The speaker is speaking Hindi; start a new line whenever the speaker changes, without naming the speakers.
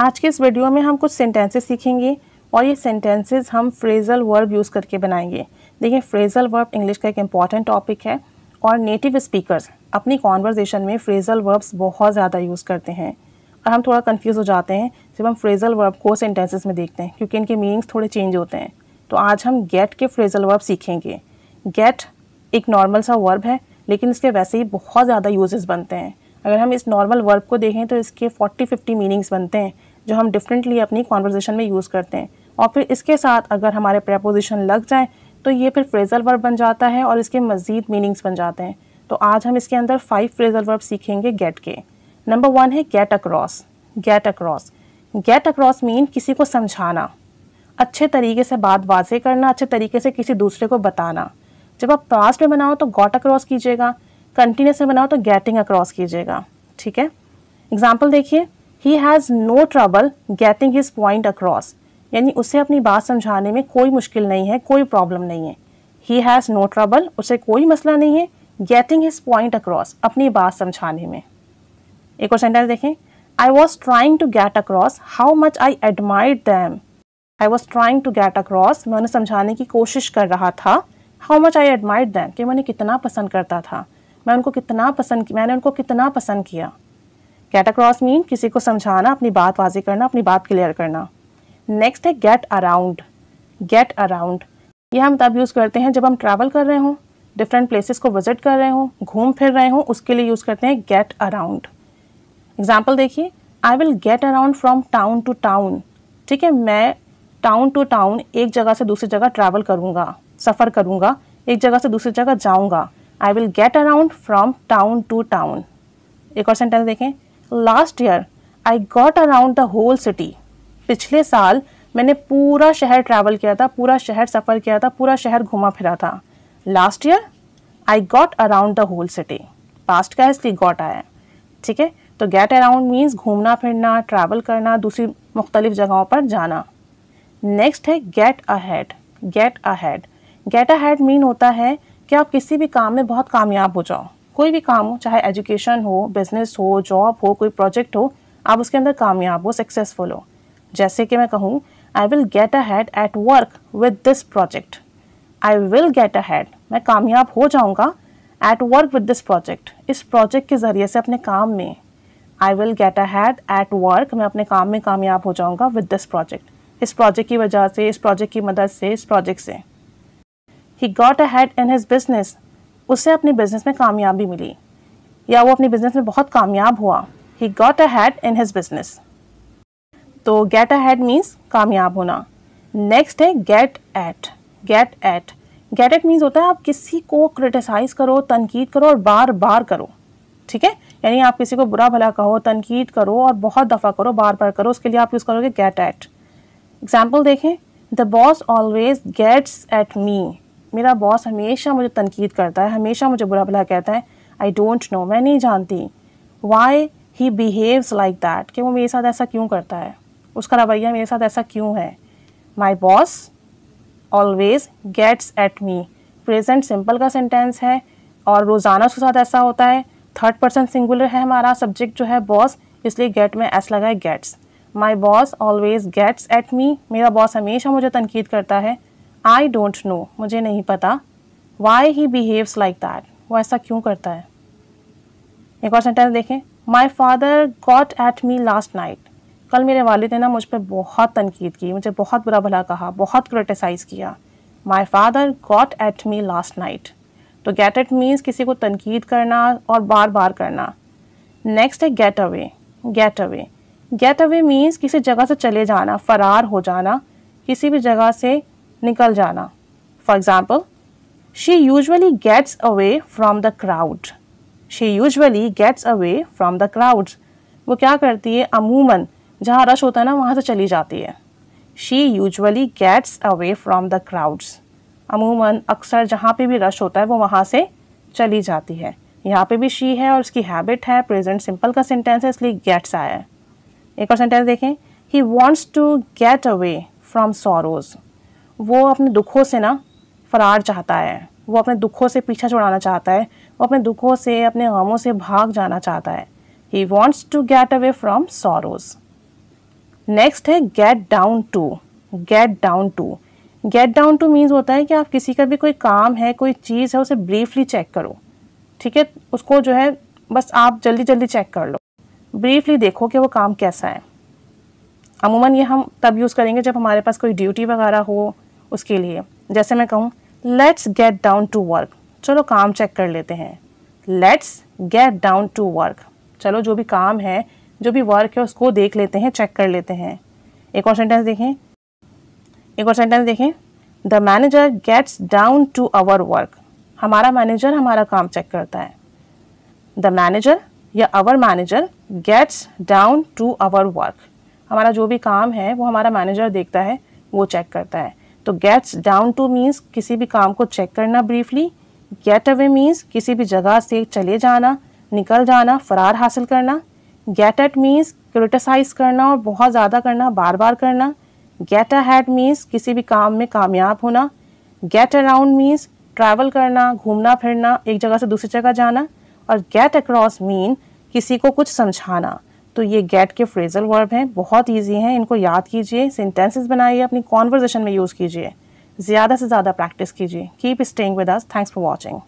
आज के इस वीडियो में हम कुछ सेंटेंसेस सीखेंगे और ये सेंटेंसेस हम फ्रेजल वर्ब यूज़ करके बनाएंगे देखिए फ्रेजल वर्ब इंग्लिश का एक इम्पॉर्टेंट टॉपिक है और नेटिव स्पीकर्स अपनी कॉन्वर्जेसन में फ्रेजल वर्ब्स बहुत ज़्यादा यूज़ करते हैं और हम थोड़ा कन्फ्यूज़ हो जाते हैं जब हम फ्रेजल वर्ब को सेंटेंसेस में देखते हैं क्योंकि इनके मीनिंग्स थोड़े चेंज होते हैं तो आज हम गेट के फ्रेजल वर्ब सीखेंगे गेट एक नॉर्मल सा वर्ब है लेकिन इसके वैसे ही बहुत ज़्यादा यूजेस बनते हैं अगर हम इस नॉर्मल वर्ब को देखें तो इसके 40-50 मीनिंग्स बनते हैं जो हम डिफरेंटली अपनी कॉन्वर्जेशन में यूज़ करते हैं और फिर इसके साथ अगर हमारे प्रपोजिशन लग जाएँ तो ये फिर फ्रेज़ल वर्ब बन जाता है और इसके मज़ीद मीनिंग्स बन जाते हैं तो आज हम इसके अंदर फाइव फ्रेज़ल वर्ब सीखेंगे गेट के नंबर वन है get across get across get across mean किसी को समझाना अच्छे तरीके से बात वाजे करना अच्छे तरीके से किसी दूसरे को बताना जब आप पास्ट में बनाओ तो गॉट अक्रॉस कीजिएगा कंटिन्यूस में बनाओ तो गेटिंग अक्रॉस कीजिएगा ठीक है एग्जाम्पल देखिए he has no trouble getting his point across यानी उसे अपनी बात समझाने में कोई मुश्किल नहीं है कोई प्रॉब्लम नहीं है ही हैज़ नो ट्रबल उसे कोई मसला नहीं है गेटिंग हिज पॉइंट अक्रॉस अपनी बात समझाने में एक और सेंटेंस देखें I was trying to get across how much I admire them I was trying to get across मैं उन्हें समझाने की कोशिश कर रहा था how much I admire them कि मैंने कितना पसंद करता था मैं उनको कितना पसंद मैंने उनको कितना पसंद किया गेट अक्रॉस मीन किसी को समझाना अपनी बात वाजी करना अपनी बात क्लियर करना नेक्स्ट है गेट अराउंड गेट अराउंड यह हम तब यूज़ करते हैं जब हम ट्रैवल कर रहे हों डिफरेंट प्लेसेस को विजिट कर रहे हों घूम फिर रहे हों उसके लिए यूज़ करते हैं गेट अराउंड एग्जाम्पल देखिए I will get around from town to town ठीक है मैं टाउन टू टाउन एक जगह से दूसरी जगह ट्रैवल करूँगा सफ़र करूँगा एक जगह से दूसरी जगह जाऊँगा I will get around from town to town एक और सेंटेंस देखें last year I got around the whole city पिछले साल मैंने पूरा शहर ट्रैवल किया था पूरा शहर सफ़र किया था पूरा शहर घुमा फिरा था last year I got around the whole city past का है इसलिए गॉट आया ठीक है तो गेट अराउंड मीन्स घूमना फिरना ट्रैवल करना दूसरी मुख्तलिफ जगहों पर जाना नेक्स्ट है get ahead get ahead get ahead mean होता है कि आप किसी भी काम में बहुत कामयाब हो जाओ कोई भी काम हो चाहे एजुकेशन हो बिजनेस हो जॉब हो कोई प्रोजेक्ट हो आप उसके अंदर कामयाब हो सक्सेसफुल हो जैसे कि मैं कहूँ I will get ahead at work with this project I will get ahead मैं कामयाब हो जाऊँगा at work with this project इस प्रोजेक्ट के ज़रिए से अपने काम में I will get ahead at work मैं अपने काम में कामयाब हो जाऊँगा विद दिस प्रोजेक्ट इस प्रोजेक्ट की वजह से इस प्रोजेक्ट की मदद से इस प्रोजेक्ट से ही got ahead in his business उससे अपने बिजनेस में कामयाबी मिली या वो अपने बिजनेस में बहुत कामयाब हुआ he got ahead in his business तो गेट अ हैड मीन्स कामयाब होना नेक्स्ट है get at get at get at means होता है आप किसी को क्रिटिसाइज करो तनकीद करो और बार बार करो ठीक है यानी आप किसी को बुरा भला कहो तनकीद करो और बहुत दफ़ा करो बार बार करो उसके लिए आप यूज़ करोगे गेट एट एग्जाम्पल देखें the boss always gets at me मेरा बॉस हमेशा मुझे तनकीद करता है हमेशा मुझे बुरा भला कहता है आई डोंट नो मैं नहीं जानती why he behaves like that कि वो मेरे साथ ऐसा क्यों करता है उसका रवैया मेरे साथ ऐसा क्यों है my boss always gets at me present simple का सेंटेंस है और रोज़ाना उसके साथ ऐसा होता है थर्ड पर्सन सिंगुलर है हमारा सब्जेक्ट जो है बॉस इसलिए गेट में ऐसा लगा है gets my boss always gets at me मेरा बॉस हमेशा मुझे तनकीद करता है आई डोंट नो मुझे नहीं पता why he behaves like that वो ऐसा क्यों करता है एक और सेंटेंस देखें my father got at me last night कल मेरे वालिद ने ना मुझ पर बहुत तनकीद की मुझे बहुत बुरा भला कहा बहुत क्रिटिसाइज़ किया my father got at me last night तो गेट एट मीन्स किसी को तनकीद करना और बार बार करना नेक्स्ट है get away get away get away means किसी जगह से चले जाना फरार हो जाना किसी भी जगह से निकल जाना for example she usually gets away from the crowd she usually gets away from the crowd वो क्या करती है अमूमन जहाँ रश होता है ना वहाँ से चली जाती है she usually gets away from the crowds अमूमन अक्सर जहाँ पे भी रश होता है वो वहाँ से चली जाती है यहाँ पे भी शी है और उसकी हैबिट है प्रेजेंट सिंपल का सेंटेंस है इसलिए गेट्स आया है एक और सेंटेंस देखें he wants to get away from sorrows वो अपने दुखों से ना फरार चाहता है वो अपने दुखों से पीछा छुड़ाना चाहता है वो अपने दुखों से अपने गमों से भाग जाना चाहता है he wants to get away from sorrows next है get down to get down to get down to means होता है कि आप किसी का भी कोई काम है कोई चीज़ है उसे ब्रीफली चेक करो ठीक है उसको जो है बस आप जल्दी जल्दी चेक कर लो ब्रीफली देखो कि वो काम कैसा है अमूमन ये हम तब यूज़ करेंगे जब हमारे पास कोई ड्यूटी वगैरह हो उसके लिए जैसे मैं कहूँ let's get down to work चलो काम चेक कर लेते हैं let's get down to work चलो जो भी काम है जो भी वर्क है उसको देख लेते हैं चेक कर लेते हैं एक और सेंटेंस देखें एक और सेंटेंस देखें the manager gets down to our work हमारा मैनेजर हमारा काम चेक करता है द मैनेजर या our manager gets down to our work हमारा जो भी काम है वो हमारा मैनेजर देखता है वो चेक करता है तो गेट्स डाउन टू मीन्स किसी भी काम को चेक करना ब्रीफली गेट अवे मीन्स किसी भी जगह से चले जाना निकल जाना फरार हासिल करना गेट एट मीन्स क्रिटिसाइज करना और बहुत ज़्यादा करना बार बार करना गेट अ हैड मीन्स किसी भी काम में कामयाब होना गेट अराउंड मीन्स ट्रैवल करना घूमना फिरना एक जगह से दूसरी जगह जाना और गेट अक्रॉस मीन किसी को कुछ समझाना तो ये गेट के फ्रेजल वर्ब हैं बहुत ईजी हैं इनको याद कीजिए सेंटेंसेस बनाइए अपनी कॉन्वर्जेशन में यूज़ कीजिए ज़्यादा से ज़्यादा प्रैक्टिस कीजिए keep staying with us thanks for watching